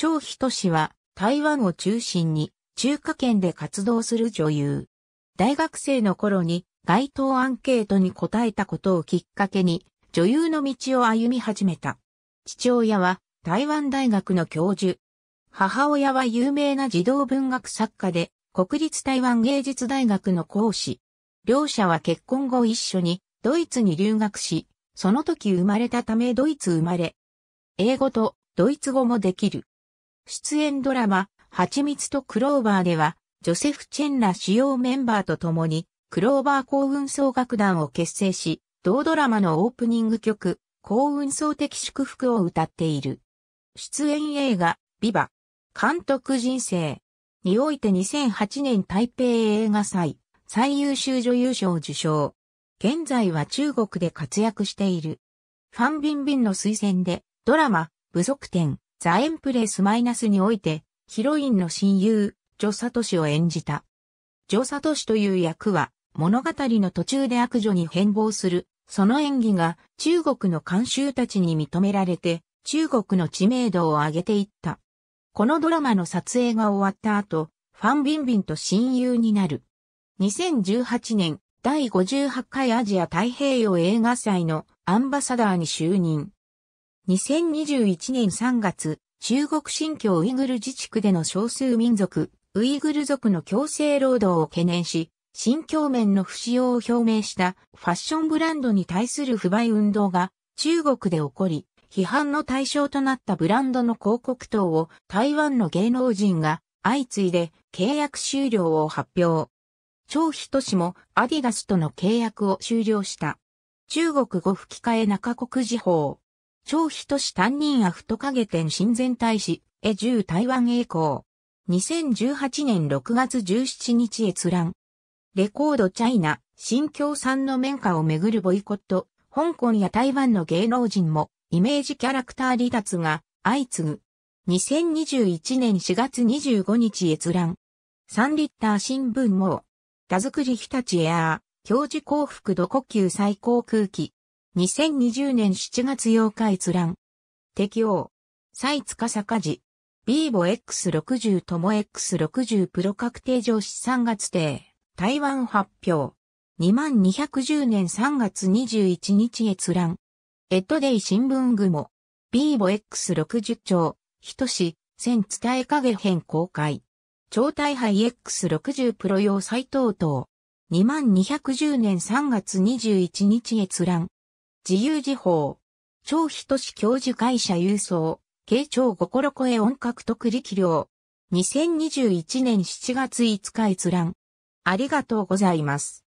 張人氏は台湾を中心に中華圏で活動する女優。大学生の頃に街頭アンケートに答えたことをきっかけに女優の道を歩み始めた。父親は台湾大学の教授。母親は有名な児童文学作家で国立台湾芸術大学の講師。両者は結婚後一緒にドイツに留学し、その時生まれたためドイツ生まれ。英語とドイツ語もできる。出演ドラマ、蜂蜜とクローバーでは、ジョセフ・チェンら主要メンバーと共に、クローバー幸運奏楽団を結成し、同ドラマのオープニング曲、幸運奏的祝福を歌っている。出演映画、ビバ、監督人生において2008年台北映画祭、最優秀女優賞受賞。現在は中国で活躍している。ファン・ビンビンの推薦で、ドラマ、部族展、ザ・エンプレス・マイナスにおいて、ヒロインの親友、ジョ・サトシを演じた。ジョ・サトシという役は、物語の途中で悪女に変貌する、その演技が中国の監修たちに認められて、中国の知名度を上げていった。このドラマの撮影が終わった後、ファン・ビンビンと親友になる。2018年、第58回アジア太平洋映画祭のアンバサダーに就任。2021年3月、中国新疆ウイグル自治区での少数民族、ウイグル族の強制労働を懸念し、新疆面の不使用を表明したファッションブランドに対する不買運動が中国で起こり、批判の対象となったブランドの広告等を台湾の芸能人が相次いで契約終了を発表。張人氏もアディダスとの契約を終了した。中国語吹き替え中国時報。超人し担任アフト影天親善大使、へ10台湾栄光。2018年6月17日閲覧。レコードチャイナ、新京産の綿花をめぐるボイコット、香港や台湾の芸能人も、イメージキャラクター離脱が相次ぐ。2021年4月25日閲覧。ンリッター新聞網。田作り日立エアー、教授幸福度呼吸最高空気。2020年7月8日閲覧。適応。蔡司家事。ビーボ X60 とも X60 プロ確定上市3月定。台湾発表。2210年3月21日閲覧。エッドデイ新聞雲。ビーボ X60 兆。人志、千伝え影編公開。超大杯 X60 プロ用再等等。2210年3月21日閲覧。自由時報。超人志教授会社郵送。慶長心声音獲得力量。2021年7月5日閲覧。ありがとうございます。